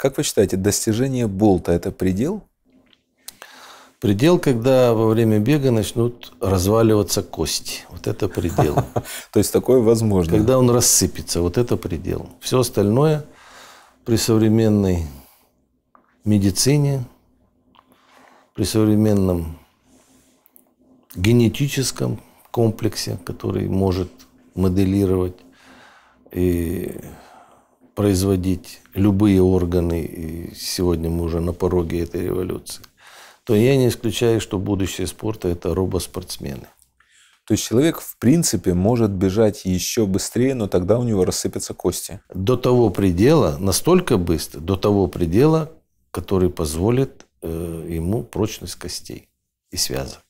Как вы считаете, достижение болта – это предел? Предел, когда во время бега начнут разваливаться кости. Вот это предел. То есть такое возможно. Когда он рассыпется, вот это предел. Все остальное при современной медицине, при современном генетическом комплексе, который может моделировать и производить любые органы, и сегодня мы уже на пороге этой революции, то я не исключаю, что будущее спорта – это робоспортсмены. То есть человек, в принципе, может бежать еще быстрее, но тогда у него рассыпятся кости. До того предела, настолько быстро, до того предела, который позволит э, ему прочность костей и связок.